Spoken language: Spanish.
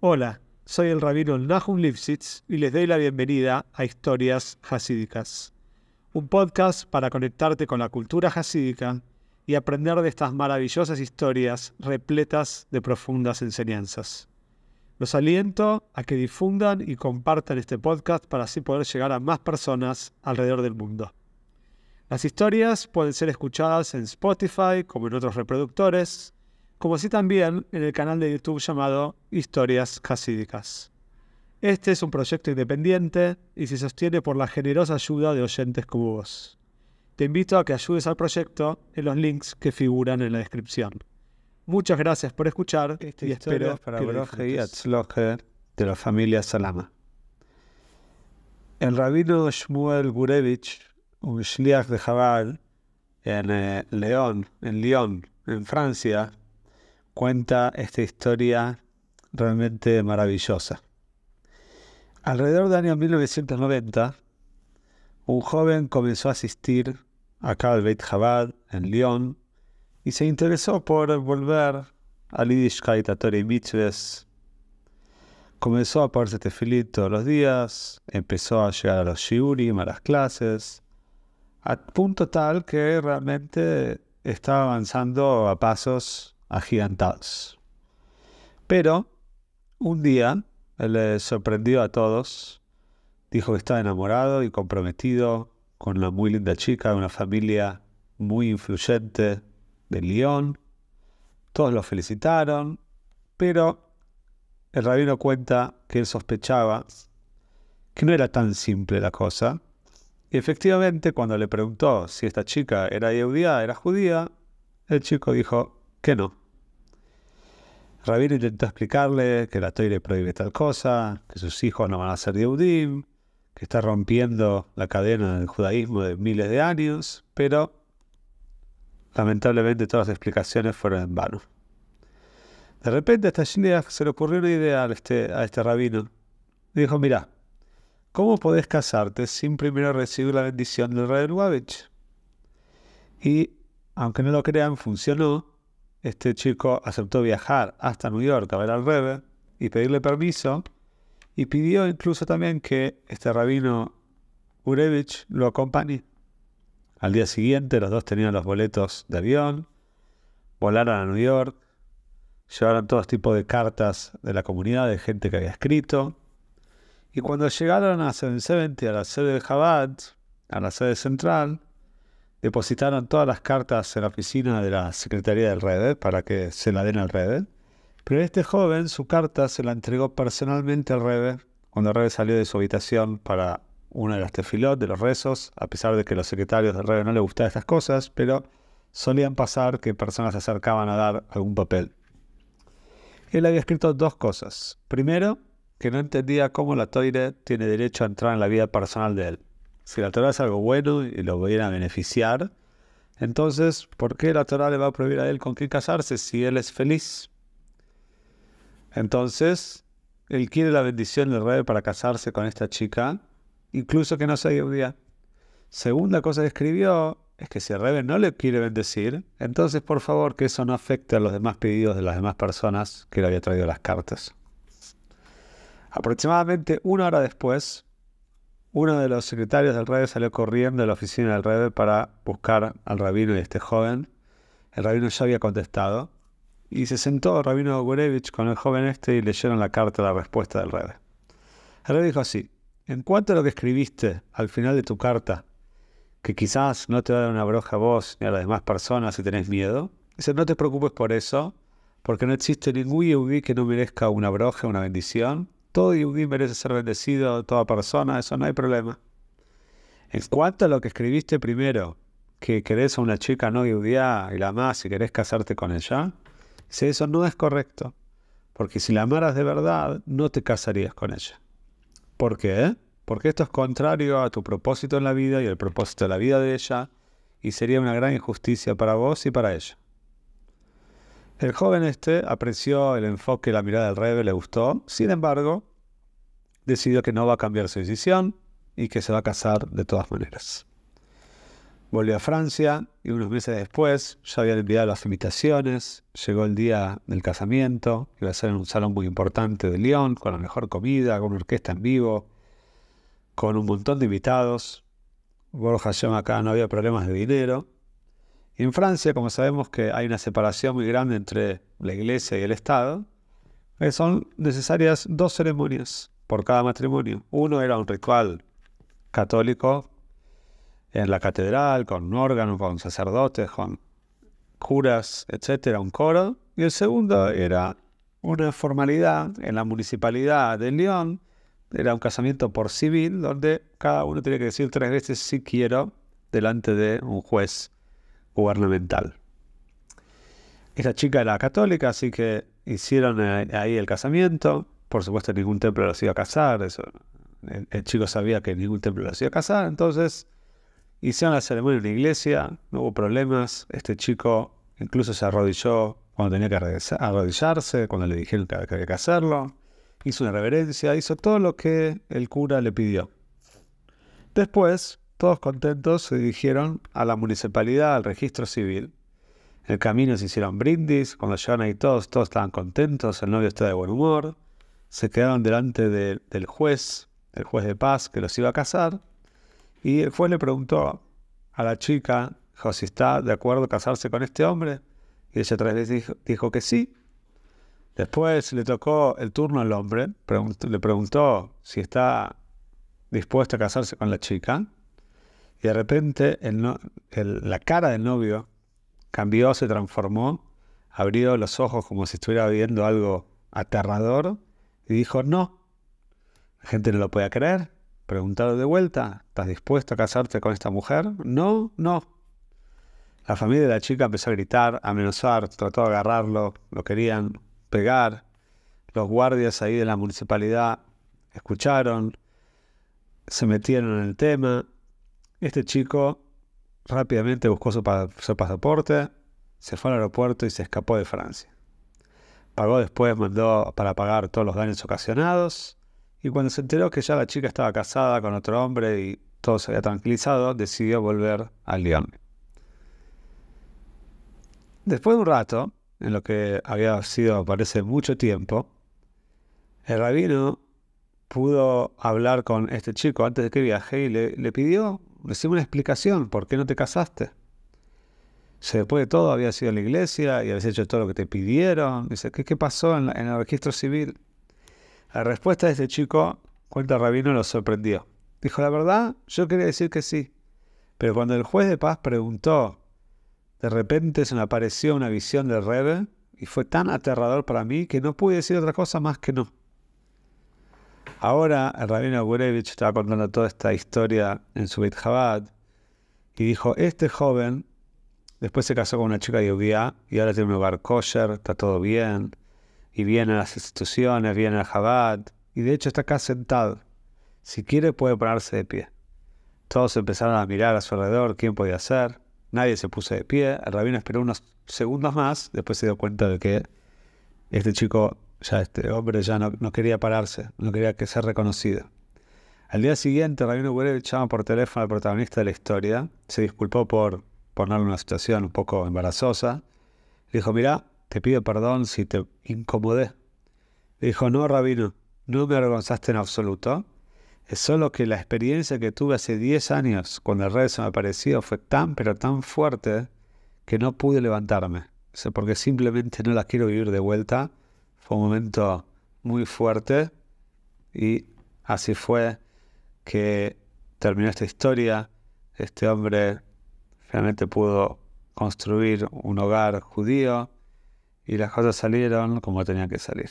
Hola, soy el rabino Nahum Lipsitz y les doy la bienvenida a Historias Hasídicas, un podcast para conectarte con la cultura hasídica y aprender de estas maravillosas historias repletas de profundas enseñanzas. Los aliento a que difundan y compartan este podcast para así poder llegar a más personas alrededor del mundo. Las historias pueden ser escuchadas en Spotify como en otros reproductores, como así también en el canal de YouTube llamado Historias Hasídicas. Este es un proyecto independiente y se sostiene por la generosa ayuda de oyentes como vos. Te invito a que ayudes al proyecto en los links que figuran en la descripción. Muchas gracias por escuchar y espero que y de la familia Salama. El rabino Shmuel Gurevich, un shliach de Jabal, en eh, León, en Lyon, en Francia, cuenta esta historia realmente maravillosa. Alrededor del año 1990, un joven comenzó a asistir a al Beit Chabad, en Lyon, y se interesó por volver al Yiddishkeit, a Torah y Comenzó a ponerse tefilí todos los días, empezó a llegar a los shiurim, a las clases, a punto tal que realmente estaba avanzando a pasos agigantados. Pero un día le sorprendió a todos, dijo que estaba enamorado y comprometido con una muy linda chica de una familia muy influyente de Lyon. Todos lo felicitaron, pero el rabino cuenta que él sospechaba que no era tan simple la cosa. Y efectivamente, cuando le preguntó si esta chica era judía, era judía, el chico dijo, ¿Qué no. Rabino intentó explicarle que la le prohíbe tal cosa, que sus hijos no van a ser deudim, que está rompiendo la cadena del judaísmo de miles de años, pero lamentablemente todas las explicaciones fueron en vano. De repente hasta Shineach se le ocurrió una idea este, a este, rabino. dijo, mira, ¿cómo podés casarte sin primero recibir la bendición del rey Lubavitch? Y, aunque no lo crean, funcionó este chico aceptó viajar hasta New York a ver al Rebbe y pedirle permiso, y pidió incluso también que este rabino Urevich lo acompañe. Al día siguiente los dos tenían los boletos de avión, volaron a New York, llevaron todo tipo de cartas de la comunidad, de gente que había escrito, y cuando llegaron a 770, a la sede de Chabad, a la sede central, depositaron todas las cartas en la oficina de la Secretaría del Red para que se la den al Red. Pero este joven su carta se la entregó personalmente al Rebe, cuando Rebe salió de su habitación para una de las tefilot, de los rezos, a pesar de que los secretarios del Rebe no le gustaban estas cosas, pero solían pasar que personas se acercaban a dar algún papel. Él había escrito dos cosas. Primero, que no entendía cómo la Toire tiene derecho a entrar en la vida personal de él. Si la Torah es algo bueno y lo viene a beneficiar, entonces, ¿por qué la Torah le va a prohibir a él con quién casarse si él es feliz? Entonces, él quiere la bendición del rey para casarse con esta chica, incluso que no sea día. Segunda cosa que escribió es que si el rey no le quiere bendecir, entonces por favor que eso no afecte a los demás pedidos de las demás personas que le había traído las cartas. Aproximadamente una hora después, uno de los secretarios del rey salió corriendo de la oficina del rey para buscar al rabino y a este joven. El rabino ya había contestado. Y se sentó el rabino Gurevich con el joven este y leyeron la carta de la respuesta del rey. El rey dijo así, en cuanto a lo que escribiste al final de tu carta, que quizás no te va una broja a vos ni a las demás personas si tenés miedo, dice, no te preocupes por eso, porque no existe ningún yudí que no merezca una broja, una bendición, todo yudí merece ser bendecido, toda persona, eso no hay problema. En cuanto a lo que escribiste primero, que querés a una chica no judía y la amás y querés casarte con ella, si eso no es correcto. Porque si la amaras de verdad, no te casarías con ella. ¿Por qué? Porque esto es contrario a tu propósito en la vida y el propósito de la vida de ella, y sería una gran injusticia para vos y para ella. El joven este apreció el enfoque y la mirada del rey, le gustó. Sin embargo, decidió que no va a cambiar su decisión y que se va a casar de todas maneras. Volvió a Francia y unos meses después ya habían enviado las invitaciones. Llegó el día del casamiento, iba a ser en un salón muy importante de Lyon, con la mejor comida, con una orquesta en vivo, con un montón de invitados. Borja se acá no había problemas de dinero, en Francia, como sabemos que hay una separación muy grande entre la iglesia y el Estado, eh, son necesarias dos ceremonias por cada matrimonio. Uno era un ritual católico en la catedral, con un órgano, con sacerdotes, con curas, etcétera, un coro. Y el segundo era una formalidad en la municipalidad de Lyon, Era un casamiento por civil, donde cada uno tenía que decir tres veces si quiero delante de un juez gubernamental. Esta chica era católica, así que hicieron eh, ahí el casamiento. Por supuesto, ningún templo los iba a casar. Eso. El, chico sabía que ningún templo los iba a casar. Entonces, hicieron la ceremonia en la iglesia. No hubo problemas. Este chico incluso se arrodilló cuando tenía que arrodillarse, cuando le dijeron que había que hacerlo... Hizo una reverencia, hizo todo lo que el cura le pidió. Después, todos contentos se dirigieron a la municipalidad, al registro civil. En el camino se hicieron brindis, cuando llegaron ahí todos, todos estaban contentos, el novio estaba de buen humor. Se quedaron delante del juez, el juez de paz que los iba a casar. Y el juez le preguntó a la chica, si está de acuerdo casarse con este hombre. Y ella otra vez dijo, que sí. Después le tocó el turno al hombre, le preguntó si está dispuesto a casarse con la chica. Y de repente la cara del novio cambió, se transformó, abrió los ojos como si estuviera viendo algo aterrador y dijo no. La gente no lo puede creer. Preguntaron de vuelta, ¿estás dispuesto a casarte con esta mujer? No, no. La familia de la chica empezó a gritar, a amenazar, trató de agarrarlo, lo querían pegar. Los guardias ahí de la municipalidad escucharon, se metieron en el tema, este chico rápidamente buscó su, pasaporte, se fue al aeropuerto y se escapó de Francia. Pagó después, mandó para pagar todos los daños ocasionados, y cuando se enteró que ya la chica estaba casada con otro hombre y todo se había tranquilizado, decidió volver a Lyon. Después de un rato, en lo que había sido, parece, mucho tiempo, el rabino pudo hablar con este chico antes de que viaje y le pidió Hicimos una explicación, ¿por qué no te casaste? Se después de todo habías sido a la iglesia y habías hecho todo lo que te pidieron, dice, ¿qué, pasó en, el registro civil? La respuesta de este chico, cuenta Rabino, lo sorprendió. Dijo, la verdad, yo quería decir que sí. Pero cuando el juez de paz preguntó, de repente se me apareció una visión del Rebe y fue tan aterrador para mí que no pude decir otra cosa más que no. Ahora el rabino Gurevich estaba contando toda esta historia en su Beit y dijo, este joven después se casó con una chica de y ahora tiene un hogar kosher, está todo bien, y viene a las instituciones, viene al Jabad y de hecho está acá sentado. Si quiere puede ponerse de pie. Todos empezaron a mirar a su alrededor quién podía ser. Nadie se puso de pie. El rabino esperó unos segundos más, después se dio cuenta de que este chico ya este hombre ya no, quería pararse, no quería que sea reconocido. Al día siguiente, Rabino Gurevich llama por teléfono al protagonista de la historia, se disculpó por ponerle una situación un poco embarazosa. Le dijo, mira, te pido perdón si te incomodé. Le dijo, no, Rabino, no me avergonzaste en absoluto. Es solo que la experiencia que tuve hace 10 años cuando el rey se me apareció fue tan, pero tan fuerte que no pude levantarme. porque simplemente no la quiero vivir de vuelta fue un momento muy fuerte y así fue que terminó esta historia. Este hombre finalmente pudo construir un hogar judío y las cosas salieron como tenían que salir.